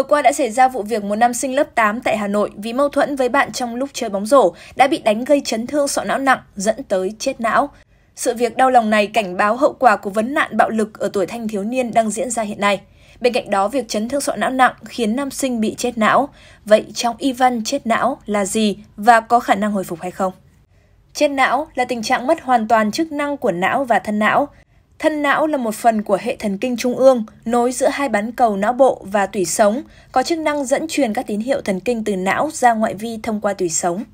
Vừa qua đã xảy ra vụ việc một nam sinh lớp 8 tại Hà Nội vì mâu thuẫn với bạn trong lúc chơi bóng rổ đã bị đánh gây chấn thương sọ não nặng dẫn tới chết não. Sự việc đau lòng này cảnh báo hậu quả của vấn nạn bạo lực ở tuổi thanh thiếu niên đang diễn ra hiện nay. Bên cạnh đó, việc chấn thương sọ não nặng khiến nam sinh bị chết não. Vậy trong y văn chết não là gì và có khả năng hồi phục hay không? Chết não là tình trạng mất hoàn toàn chức năng của não và thân não. Thân não là một phần của hệ thần kinh trung ương, nối giữa hai bán cầu não bộ và tủy sống, có chức năng dẫn truyền các tín hiệu thần kinh từ não ra ngoại vi thông qua tủy sống.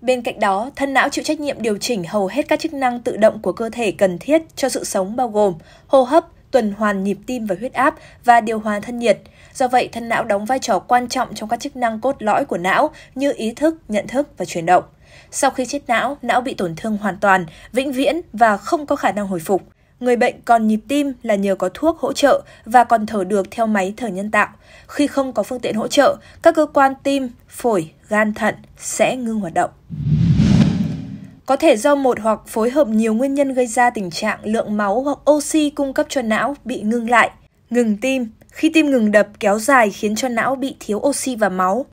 Bên cạnh đó, thân não chịu trách nhiệm điều chỉnh hầu hết các chức năng tự động của cơ thể cần thiết cho sự sống bao gồm hô hấp, tuần hoàn nhịp tim và huyết áp và điều hòa thân nhiệt. Do vậy, thân não đóng vai trò quan trọng trong các chức năng cốt lõi của não như ý thức, nhận thức và chuyển động. Sau khi chết não, não bị tổn thương hoàn toàn, vĩnh viễn và không có khả năng hồi phục người bệnh còn nhịp tim là nhờ có thuốc hỗ trợ và còn thở được theo máy thở nhân tạo. Khi không có phương tiện hỗ trợ, các cơ quan tim, phổi, gan thận sẽ ngưng hoạt động. Có thể do một hoặc phối hợp nhiều nguyên nhân gây ra tình trạng lượng máu hoặc oxy cung cấp cho não bị ngưng lại, ngừng tim. Khi tim ngừng đập kéo dài khiến cho não bị thiếu oxy và máu,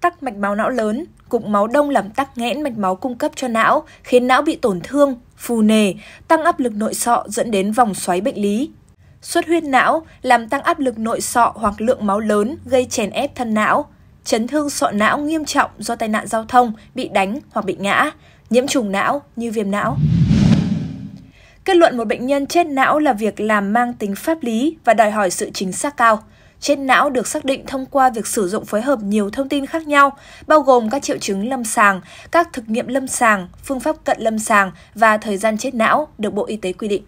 tắc mạch máu não lớn, cục máu đông làm tắc nghẽn mạch máu cung cấp cho não, khiến não bị tổn thương, phù nề, tăng áp lực nội sọ dẫn đến vòng xoáy bệnh lý. Xuất huyết não làm tăng áp lực nội sọ hoặc lượng máu lớn gây chèn ép thân não, chấn thương sọ não nghiêm trọng do tai nạn giao thông, bị đánh hoặc bị ngã, nhiễm trùng não như viêm não. Kết luận một bệnh nhân chết não là việc làm mang tính pháp lý và đòi hỏi sự chính xác cao. Chết não được xác định thông qua việc sử dụng phối hợp nhiều thông tin khác nhau, bao gồm các triệu chứng lâm sàng, các thực nghiệm lâm sàng, phương pháp cận lâm sàng và thời gian chết não được Bộ Y tế quy định.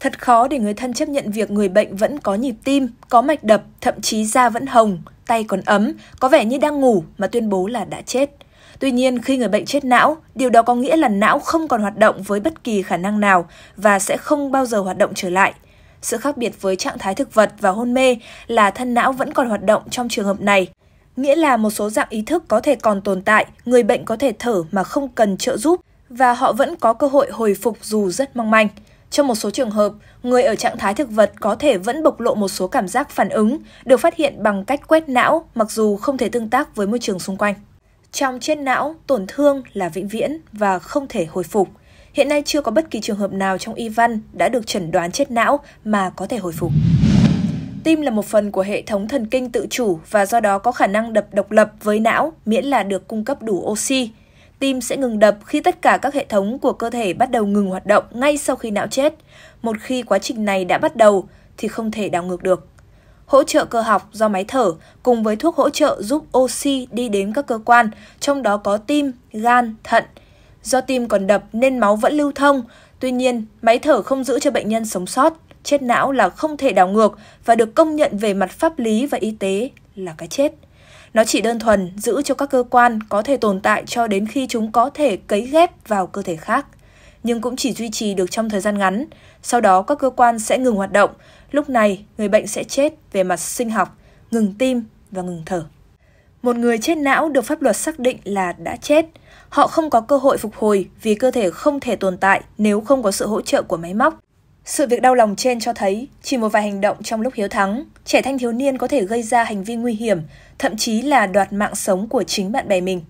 Thật khó để người thân chấp nhận việc người bệnh vẫn có nhịp tim, có mạch đập, thậm chí da vẫn hồng, tay còn ấm, có vẻ như đang ngủ mà tuyên bố là đã chết. Tuy nhiên, khi người bệnh chết não, điều đó có nghĩa là não không còn hoạt động với bất kỳ khả năng nào và sẽ không bao giờ hoạt động trở lại. Sự khác biệt với trạng thái thực vật và hôn mê là thân não vẫn còn hoạt động trong trường hợp này. Nghĩa là một số dạng ý thức có thể còn tồn tại, người bệnh có thể thở mà không cần trợ giúp và họ vẫn có cơ hội hồi phục dù rất mong manh. Trong một số trường hợp, người ở trạng thái thực vật có thể vẫn bộc lộ một số cảm giác phản ứng, được phát hiện bằng cách quét não mặc dù không thể tương tác với môi trường xung quanh. Trong trên não, tổn thương là vĩnh viễn và không thể hồi phục – Hiện nay chưa có bất kỳ trường hợp nào trong Y Văn đã được chẩn đoán chết não mà có thể hồi phục. Tim là một phần của hệ thống thần kinh tự chủ và do đó có khả năng đập độc lập với não miễn là được cung cấp đủ oxy. Tim sẽ ngừng đập khi tất cả các hệ thống của cơ thể bắt đầu ngừng hoạt động ngay sau khi não chết. Một khi quá trình này đã bắt đầu thì không thể đảo ngược được. Hỗ trợ cơ học do máy thở cùng với thuốc hỗ trợ giúp oxy đi đến các cơ quan, trong đó có tim, gan, thận – Do tim còn đập nên máu vẫn lưu thông, tuy nhiên máy thở không giữ cho bệnh nhân sống sót, chết não là không thể đảo ngược và được công nhận về mặt pháp lý và y tế là cái chết. Nó chỉ đơn thuần giữ cho các cơ quan có thể tồn tại cho đến khi chúng có thể cấy ghép vào cơ thể khác, nhưng cũng chỉ duy trì được trong thời gian ngắn. Sau đó các cơ quan sẽ ngừng hoạt động, lúc này người bệnh sẽ chết về mặt sinh học, ngừng tim và ngừng thở. Một người chết não được pháp luật xác định là đã chết – Họ không có cơ hội phục hồi vì cơ thể không thể tồn tại nếu không có sự hỗ trợ của máy móc. Sự việc đau lòng trên cho thấy, chỉ một vài hành động trong lúc hiếu thắng, trẻ thanh thiếu niên có thể gây ra hành vi nguy hiểm, thậm chí là đoạt mạng sống của chính bạn bè mình.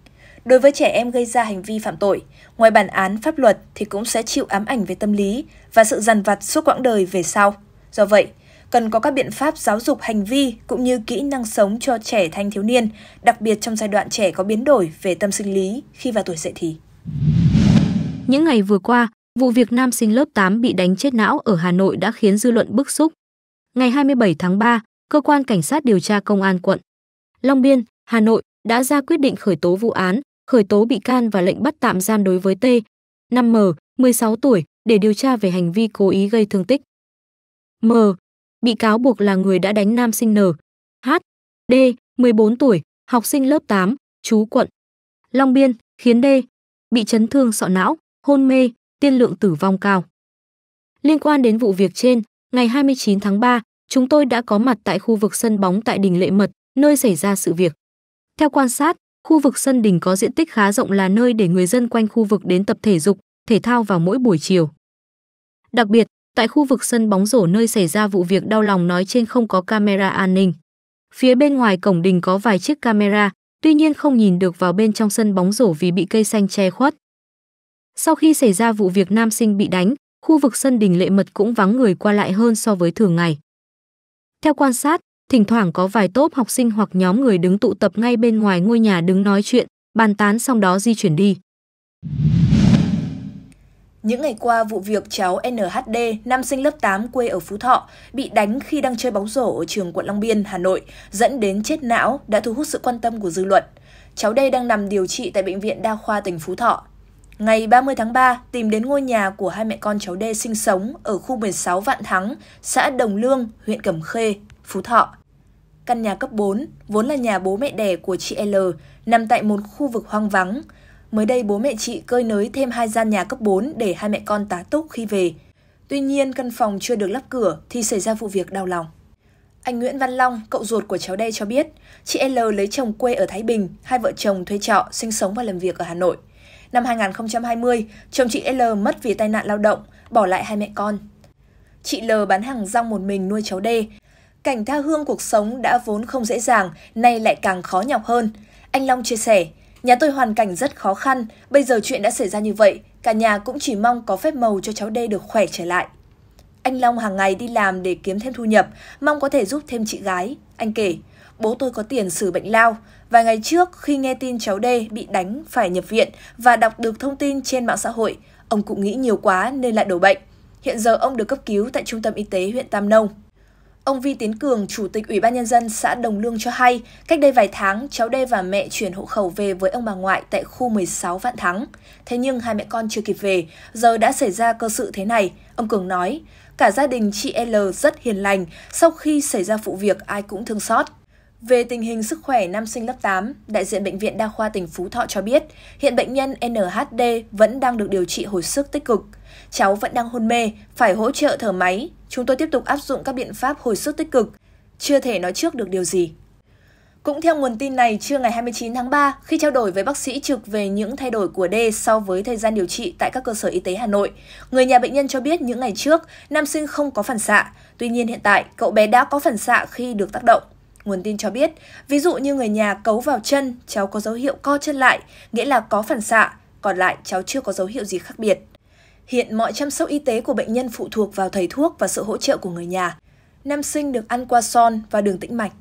Đối với trẻ em gây ra hành vi phạm tội, ngoài bản án pháp luật thì cũng sẽ chịu ám ảnh về tâm lý và sự dằn vặt suốt quãng đời về sau. Do vậy, cần có các biện pháp giáo dục hành vi cũng như kỹ năng sống cho trẻ thanh thiếu niên, đặc biệt trong giai đoạn trẻ có biến đổi về tâm sinh lý khi vào tuổi dậy thì. Những ngày vừa qua, vụ việc nam sinh lớp 8 bị đánh chết não ở Hà Nội đã khiến dư luận bức xúc. Ngày 27 tháng 3, cơ quan cảnh sát điều tra công an quận Long Biên, Hà Nội đã ra quyết định khởi tố vụ án, khởi tố bị can và lệnh bắt tạm giam đối với T. 5M, 16 tuổi để điều tra về hành vi cố ý gây thương tích. M, bị cáo buộc là người đã đánh nam sinh N. H. D. 14 tuổi, học sinh lớp 8, chú quận. Long Biên, khiến D. Bị chấn thương sọ não, hôn mê, tiên lượng tử vong cao. Liên quan đến vụ việc trên, ngày 29 tháng 3, chúng tôi đã có mặt tại khu vực sân bóng tại đình Lệ Mật, nơi xảy ra sự việc. Theo quan sát, khu vực sân đình có diện tích khá rộng là nơi để người dân quanh khu vực đến tập thể dục, thể thao vào mỗi buổi chiều. Đặc biệt, Tại khu vực sân bóng rổ nơi xảy ra vụ việc đau lòng nói trên không có camera an ninh. Phía bên ngoài cổng đình có vài chiếc camera, tuy nhiên không nhìn được vào bên trong sân bóng rổ vì bị cây xanh che khuất. Sau khi xảy ra vụ việc nam sinh bị đánh, khu vực sân đình lệ mật cũng vắng người qua lại hơn so với thường ngày. Theo quan sát, thỉnh thoảng có vài tốp học sinh hoặc nhóm người đứng tụ tập ngay bên ngoài ngôi nhà đứng nói chuyện, bàn tán xong đó di chuyển đi. Những ngày qua, vụ việc cháu NHD, nam sinh lớp 8 quê ở Phú Thọ, bị đánh khi đang chơi bóng rổ ở trường quận Long Biên, Hà Nội, dẫn đến chết não đã thu hút sự quan tâm của dư luận. Cháu đây đang nằm điều trị tại Bệnh viện Đa khoa tỉnh Phú Thọ. Ngày 30 tháng 3, tìm đến ngôi nhà của hai mẹ con cháu D sinh sống ở khu 16 Vạn Thắng, xã Đồng Lương, huyện Cẩm Khê, Phú Thọ. Căn nhà cấp 4, vốn là nhà bố mẹ đẻ của chị L, nằm tại một khu vực hoang vắng, Mới đây bố mẹ chị cơi nới thêm hai gian nhà cấp 4 để hai mẹ con tá túc khi về. Tuy nhiên căn phòng chưa được lắp cửa thì xảy ra vụ việc đau lòng. Anh Nguyễn Văn Long, cậu ruột của cháu D cho biết, chị L lấy chồng quê ở Thái Bình, hai vợ chồng thuê trọ, sinh sống và làm việc ở Hà Nội. Năm 2020, chồng chị L mất vì tai nạn lao động, bỏ lại hai mẹ con. Chị L bán hàng rong một mình nuôi cháu D. Cảnh tha hương cuộc sống đã vốn không dễ dàng, nay lại càng khó nhọc hơn. Anh Long chia sẻ, Nhà tôi hoàn cảnh rất khó khăn, bây giờ chuyện đã xảy ra như vậy, cả nhà cũng chỉ mong có phép màu cho cháu đê được khỏe trở lại. Anh Long hàng ngày đi làm để kiếm thêm thu nhập, mong có thể giúp thêm chị gái. Anh kể, bố tôi có tiền xử bệnh lao. Vài ngày trước, khi nghe tin cháu D bị đánh, phải nhập viện và đọc được thông tin trên mạng xã hội, ông cũng nghĩ nhiều quá nên lại đổ bệnh. Hiện giờ ông được cấp cứu tại trung tâm y tế huyện Tam Nông. Ông Vi Tiến Cường, Chủ tịch Ủy ban Nhân dân xã Đồng Lương cho hay, cách đây vài tháng, cháu Đê và mẹ chuyển hộ khẩu về với ông bà ngoại tại khu 16 Vạn Thắng. Thế nhưng hai mẹ con chưa kịp về, giờ đã xảy ra cơ sự thế này. Ông Cường nói, cả gia đình chị L rất hiền lành, sau khi xảy ra vụ việc ai cũng thương xót. Về tình hình sức khỏe nam sinh lớp 8, đại diện Bệnh viện Đa khoa tỉnh Phú Thọ cho biết, hiện bệnh nhân NHD vẫn đang được điều trị hồi sức tích cực. Cháu vẫn đang hôn mê, phải hỗ trợ thở máy. Chúng tôi tiếp tục áp dụng các biện pháp hồi sức tích cực. Chưa thể nói trước được điều gì. Cũng theo nguồn tin này, trưa ngày 29 tháng 3, khi trao đổi với bác sĩ trực về những thay đổi của D so với thời gian điều trị tại các cơ sở y tế Hà Nội, người nhà bệnh nhân cho biết những ngày trước, nam sinh không có phản xạ. Tuy nhiên hiện tại, cậu bé đã có phản xạ khi được tác động. Nguồn tin cho biết, ví dụ như người nhà cấu vào chân, cháu có dấu hiệu co chân lại, nghĩa là có phản xạ, còn lại cháu chưa có dấu hiệu gì khác biệt. Hiện mọi chăm sóc y tế của bệnh nhân phụ thuộc vào thầy thuốc và sự hỗ trợ của người nhà. Nam sinh được ăn qua son và đường tĩnh mạch.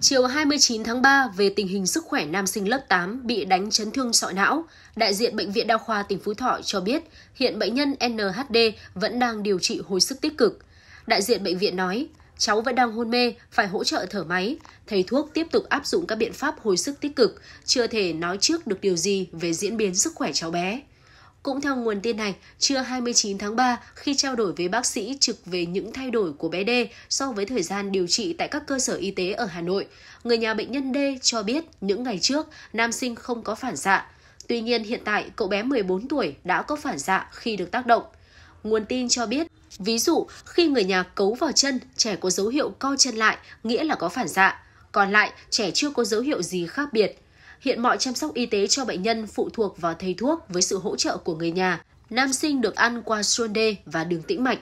Chiều 29 tháng 3, về tình hình sức khỏe nam sinh lớp 8 bị đánh chấn thương sọ não, đại diện Bệnh viện Đa khoa tỉnh Phú Thọ cho biết hiện bệnh nhân NHD vẫn đang điều trị hồi sức tích cực. Đại diện bệnh viện nói, cháu vẫn đang hôn mê, phải hỗ trợ thở máy. Thầy thuốc tiếp tục áp dụng các biện pháp hồi sức tích cực, chưa thể nói trước được điều gì về diễn biến sức khỏe cháu bé. Cũng theo nguồn tin này, trưa 29 tháng 3, khi trao đổi với bác sĩ trực về những thay đổi của bé D so với thời gian điều trị tại các cơ sở y tế ở Hà Nội, người nhà bệnh nhân D cho biết những ngày trước, nam sinh không có phản xạ. Tuy nhiên hiện tại, cậu bé 14 tuổi đã có phản xạ khi được tác động. Nguồn tin cho biết Ví dụ, khi người nhà cấu vào chân, trẻ có dấu hiệu co chân lại, nghĩa là có phản xạ. Còn lại, trẻ chưa có dấu hiệu gì khác biệt. Hiện mọi chăm sóc y tế cho bệnh nhân phụ thuộc vào thầy thuốc với sự hỗ trợ của người nhà. Nam sinh được ăn qua xuân đê và đường tĩnh mạch.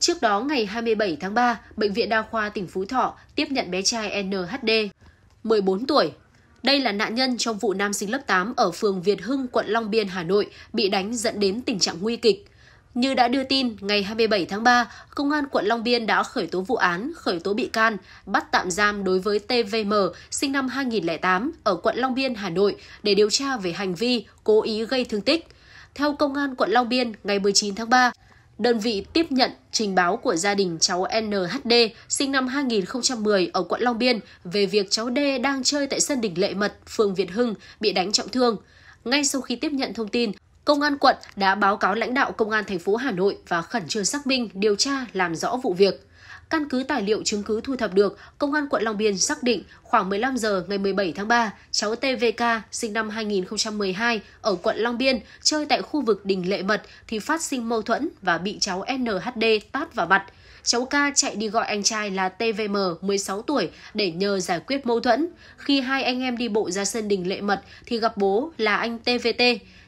Trước đó, ngày 27 tháng 3, Bệnh viện Đa khoa tỉnh Phú Thọ tiếp nhận bé trai NHD, 14 tuổi. Đây là nạn nhân trong vụ nam sinh lớp 8 ở phường Việt Hưng, quận Long Biên, Hà Nội bị đánh dẫn đến tình trạng nguy kịch. Như đã đưa tin, ngày 27 tháng 3, Công an quận Long Biên đã khởi tố vụ án, khởi tố bị can, bắt tạm giam đối với TVM, sinh năm 2008, ở quận Long Biên, Hà Nội, để điều tra về hành vi cố ý gây thương tích. Theo Công an quận Long Biên, ngày 19 tháng 3, đơn vị tiếp nhận trình báo của gia đình cháu NHD sinh năm 2010 ở quận Long Biên về việc cháu D đang chơi tại sân đỉnh Lệ Mật, phường Việt Hưng bị đánh trọng thương. Ngay sau khi tiếp nhận thông tin, Công an quận đã báo cáo lãnh đạo Công an thành phố Hà Nội và khẩn trương xác minh, điều tra, làm rõ vụ việc. Căn cứ tài liệu chứng cứ thu thập được, Công an quận Long Biên xác định khoảng 15 giờ ngày 17 tháng 3, cháu TVK sinh năm 2012 ở quận Long Biên chơi tại khu vực đình Lệ Mật thì phát sinh mâu thuẫn và bị cháu NHD tát vào mặt. Cháu K chạy đi gọi anh trai là TVM 16 tuổi để nhờ giải quyết mâu thuẫn. Khi hai anh em đi bộ ra sân đình Lệ Mật thì gặp bố là anh TVT.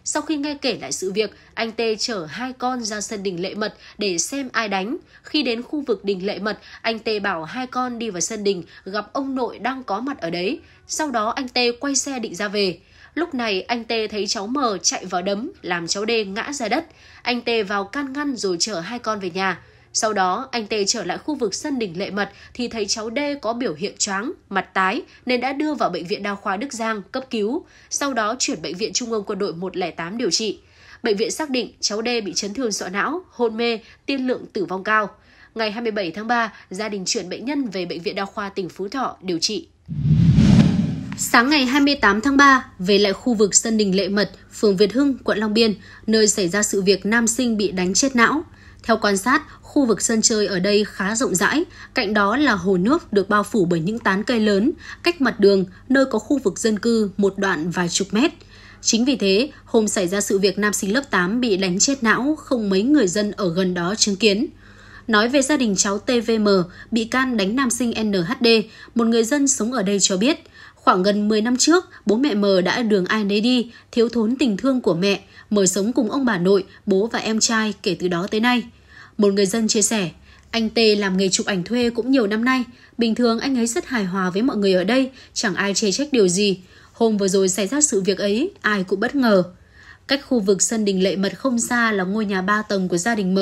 Sau khi nghe kể lại sự việc, anh Tê chở hai con ra sân đình lệ mật để xem ai đánh. Khi đến khu vực đình lệ mật, anh Tê bảo hai con đi vào sân đình gặp ông nội đang có mặt ở đấy. Sau đó anh Tê quay xe định ra về. Lúc này anh Tê thấy cháu mờ chạy vào đấm làm cháu đê ngã ra đất. Anh Tê vào can ngăn rồi chở hai con về nhà. Sau đó, anh Tê trở lại khu vực sân đỉnh Lệ Mật thì thấy cháu D có biểu hiện chóng mặt tái nên đã đưa vào bệnh viện đa khoa Đức Giang cấp cứu, sau đó chuyển bệnh viện Trung ương Quân đội 108 điều trị. Bệnh viện xác định cháu D bị chấn thương sọ não, hôn mê, tiên lượng tử vong cao. Ngày 27 tháng 3, gia đình chuyển bệnh nhân về bệnh viện đa khoa tỉnh Phú Thọ điều trị. Sáng ngày 28 tháng 3, về lại khu vực sân đình Lệ Mật, phường Việt Hưng, quận Long Biên, nơi xảy ra sự việc nam sinh bị đánh chết não. Theo quan sát, khu vực sân chơi ở đây khá rộng rãi, cạnh đó là hồ nước được bao phủ bởi những tán cây lớn, cách mặt đường, nơi có khu vực dân cư một đoạn vài chục mét. Chính vì thế, hôm xảy ra sự việc nam sinh lớp 8 bị đánh chết não, không mấy người dân ở gần đó chứng kiến. Nói về gia đình cháu TVM, bị can đánh nam sinh NHD, một người dân sống ở đây cho biết – Khoảng gần 10 năm trước, bố mẹ mờ đã đường ai nấy đi, thiếu thốn tình thương của mẹ, M sống cùng ông bà nội, bố và em trai kể từ đó tới nay. Một người dân chia sẻ, anh Tê làm nghề chụp ảnh thuê cũng nhiều năm nay, bình thường anh ấy rất hài hòa với mọi người ở đây, chẳng ai chê trách điều gì. Hôm vừa rồi xảy ra sự việc ấy, ai cũng bất ngờ. Cách khu vực sân đình lệ mật không xa là ngôi nhà 3 tầng của gia đình M.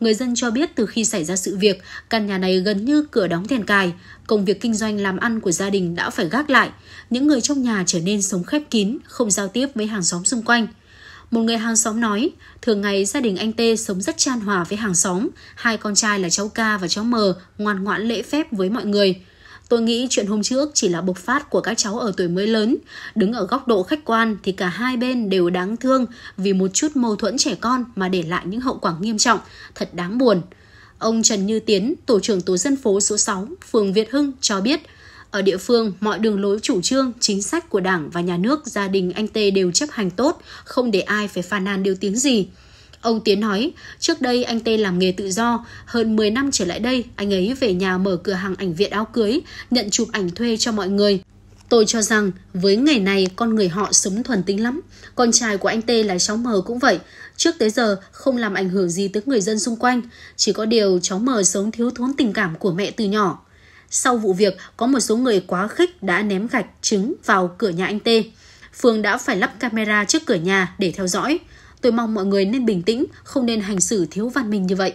Người dân cho biết từ khi xảy ra sự việc, căn nhà này gần như cửa đóng then cài. Công việc kinh doanh làm ăn của gia đình đã phải gác lại. Những người trong nhà trở nên sống khép kín, không giao tiếp với hàng xóm xung quanh. Một người hàng xóm nói, thường ngày gia đình anh Tê sống rất chan hòa với hàng xóm. Hai con trai là cháu Ca và cháu M ngoan ngoãn lễ phép với mọi người. Tôi nghĩ chuyện hôm trước chỉ là bộc phát của các cháu ở tuổi mới lớn. Đứng ở góc độ khách quan thì cả hai bên đều đáng thương vì một chút mâu thuẫn trẻ con mà để lại những hậu quả nghiêm trọng, thật đáng buồn. Ông Trần Như Tiến, tổ trưởng tổ dân phố số 6, phường Việt Hưng cho biết, ở địa phương, mọi đường lối chủ trương, chính sách của Đảng và Nhà nước, gia đình anh Tê đều chấp hành tốt, không để ai phải phàn nàn điều tiếng gì. Ông Tiến nói, trước đây anh Tê làm nghề tự do, hơn 10 năm trở lại đây, anh ấy về nhà mở cửa hàng ảnh viện áo cưới, nhận chụp ảnh thuê cho mọi người. Tôi cho rằng với ngày này con người họ sống thuần tính lắm. Con trai của anh Tê là cháu Mờ cũng vậy. Trước tới giờ không làm ảnh hưởng gì tới người dân xung quanh. Chỉ có điều cháu Mờ sống thiếu thốn tình cảm của mẹ từ nhỏ. Sau vụ việc, có một số người quá khích đã ném gạch trứng vào cửa nhà anh Tê. Phương đã phải lắp camera trước cửa nhà để theo dõi. Tôi mong mọi người nên bình tĩnh, không nên hành xử thiếu văn minh như vậy.